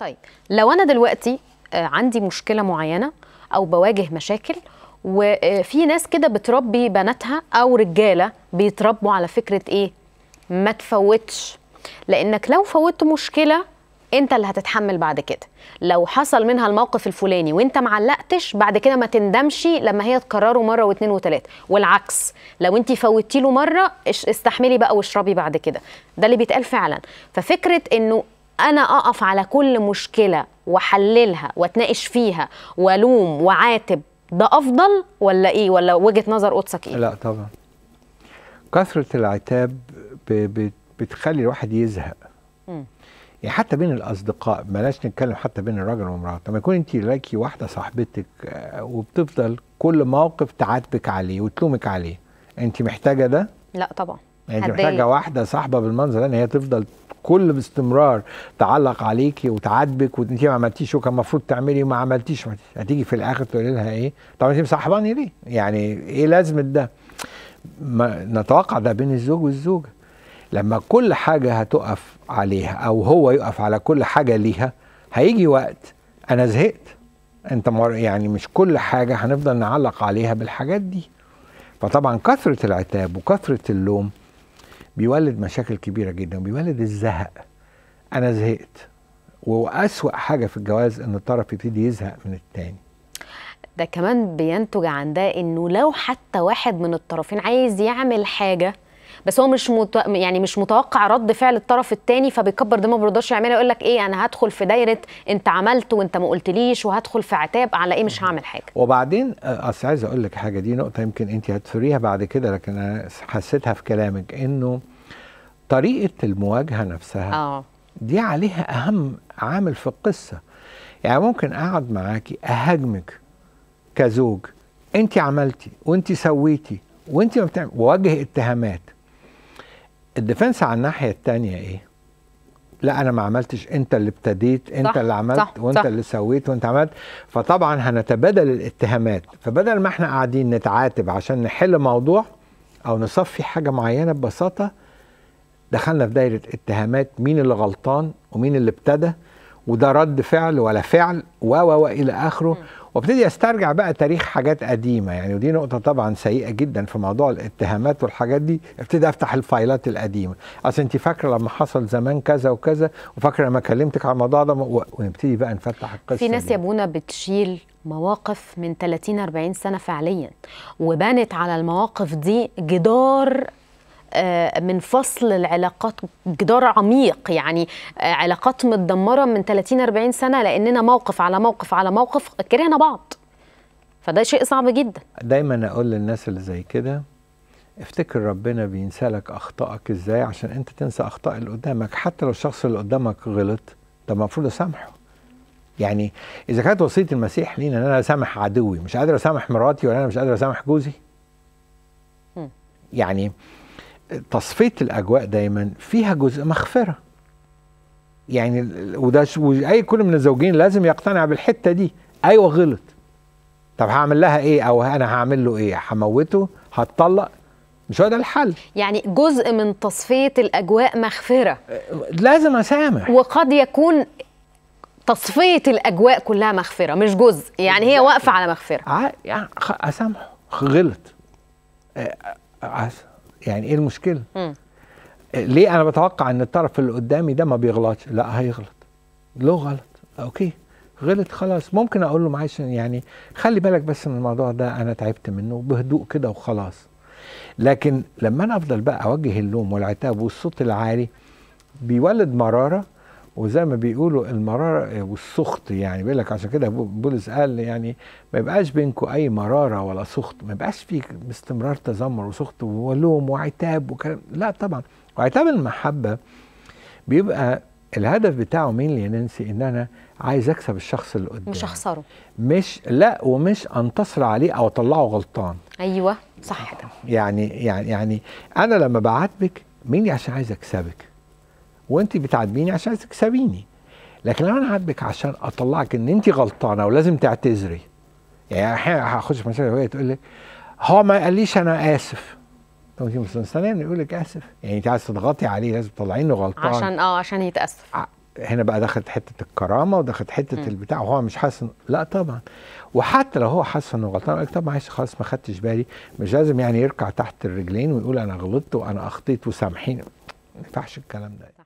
طيب لو انا دلوقتي آه، عندي مشكله معينه او بواجه مشاكل وفي آه، ناس كده بتربي بناتها او رجاله بيتربوا على فكره ايه ما تفوتش لانك لو فوتت مشكله انت اللي هتتحمل بعد كده لو حصل منها الموقف الفلاني وانت معلقتش بعد كده ما تندمش لما هي تكرره مره واثنين وثلاثه والعكس لو انت فوتتي له مره استحملي بقى واشربي بعد كده ده اللي بيتقال فعلا ففكره انه انا اقف على كل مشكله واحللها واتناقش فيها والوم وعاتب ده افضل ولا ايه ولا وجهه نظر قدسك ايه لا طبعا كثره العتاب بتخلي الواحد يزهق م. يعني حتى بين الاصدقاء بلاش نتكلم حتى بين الراجل والمراه لما يكون انت لاكي واحده صاحبتك آه، وبتفضل كل موقف تعاتبك عليه وتلومك عليه انت محتاجه ده لا طبعا يعني انت محتاجه واحده صاحبه بالمنظر ده هي تفضل كل باستمرار تعلق عليكي وتعاتبك وانت ما عملتيش وكان المفروض تعملي وما عملتيش هتيجي في الاخر تقولي لها ايه؟ طب انت مصاحباني ليه؟ يعني ايه لازمه ده؟ ما نتوقع ده بين الزوج والزوجه لما كل حاجه هتقف عليها او هو يقف على كل حاجه ليها هيجي وقت انا زهقت انت يعني مش كل حاجه هنفضل نعلق عليها بالحاجات دي فطبعا كثره العتاب وكثره اللوم بيولد مشاكل كبيره جدا وبيولد الزهق انا زهقت واسوا حاجه في الجواز ان الطرف يبتدي يزهق من التاني ده كمان بينتج عن ده انه لو حتى واحد من الطرفين عايز يعمل حاجه بس هو مش مت... يعني مش متوقع رد فعل الطرف الثاني فبيكبر دماغه ما بيرضاش يعملها يقول لك ايه انا هدخل في دايره انت عملت وانت ما قلتليش وهدخل في عتاب على ايه مش هعمل حاجه وبعدين اصل عايز اقول لك حاجه دي نقطه يمكن انت هتفريها بعد كده لكن انا حسيتها في كلامك انه طريقه المواجهه نفسها آه. دي عليها اهم عامل في القصه يعني ممكن اقعد معاكي اهاجمك كزوج انت عملتي وانت سويتي وانت ما بتعمل واجه اتهامات الديفنس على الناحيه الثانيه ايه؟ لا انا ما عملتش انت اللي ابتديت انت صح اللي عملت صح وانت صح اللي سويت وانت عملت فطبعا هنتبادل الاتهامات فبدل ما احنا قاعدين نتعاتب عشان نحل موضوع او نصفي حاجه معينه ببساطه دخلنا في دايره اتهامات مين اللي غلطان ومين اللي ابتدى وده رد فعل ولا فعل و و الى اخره وابتدي استرجع بقى تاريخ حاجات قديمه يعني ودي نقطه طبعا سيئه جدا في موضوع الاتهامات والحاجات دي ابتدي افتح الفايلات القديمه اصل انت فاكره لما حصل زمان كذا وكذا وفاكره لما كلمتك على الموضوع ده ونبتدي بقى نفتح القصه في ناس يا بونا بتشيل مواقف من 30 40 سنه فعليا وبنت على المواقف دي جدار آه، من فصل العلاقات جدار عميق يعني آه، علاقات متدمره من 30 40 سنه لاننا موقف على موقف على موقف كرهنا بعض فده شيء صعب جدا دايما اقول للناس اللي زي كده افتكر ربنا بينسى لك اخطائك ازاي عشان انت تنسى اخطاء اللي قدامك حتى لو الشخص اللي قدامك غلط ده المفروض اسامحه يعني اذا كانت وصيه المسيح لينا ان انا اسامح عدوي مش قادر اسامح مراتي ولا انا مش قادر اسامح جوزي يعني تصفيه الاجواء دايما فيها جزء مغفره يعني وده اي كل من الزوجين لازم يقتنع بالحته دي ايوه غلط طب هعمل لها ايه او انا هعمل له ايه هموته هتطلق مش هو ده الحل يعني جزء من تصفيه الاجواء مغفره لازم اسامح وقد يكون تصفيه الاجواء كلها مغفره مش جزء يعني هي واقفه على مغفره يعني اسامحه غلط أ... آه، آه، يعني ايه المشكله مم. ليه انا بتوقع ان الطرف اللي قدامي ده ما بيغلطش لا هيغلط له غلط اوكي غلط خلاص ممكن اقول له معلش يعني خلي بالك بس من الموضوع ده انا تعبت منه بهدوء كده وخلاص لكن لما انا افضل بقى اوجه اللوم والعتاب والصوت العالي بيولد مراره وزي ما بيقولوا المرارة والسخط يعني بيقول لك عشان كده بولس قال يعني ما يبقاش بينكم أي مرارة ولا سخط ما يبقاش في استمرار تذمر وسخط ولوم وعتاب وكلام لا طبعا وعتاب المحبة بيبقى الهدف بتاعه مين يا نانسي ان انا عايز اكسب الشخص اللي قدامي مش اخسره مش لا ومش انتصر عليه او اطلعه غلطان ايوه صح كده يعني يعني يعني انا لما بعاتبك مين عشان عايز اكسبك وانت بتعاتبيني عشان تكسبيني لكن لو انا عاتبك عشان اطلعك ان انت غلطانه ولازم تعتذري يعني احيانا هخش في مشاكل وهي تقول لي هو ما قاليش انا اسف طب انت مستنيه يقول لك اسف يعني انت عايز تضغطي عليه لازم تطلعينه غلطان عشان اه عشان يتاسف هنا بقى دخلت حته الكرامه ودخلت حته م. البتاع وهو مش حاسس لا طبعا وحتى لو هو حاسس انه غلطان قال طب معلش خلاص ما خدتش بالي مش لازم يعني يركع تحت الرجلين ويقول انا غلطت وانا اخطيت وسامحيني ما ينفعش الكلام ده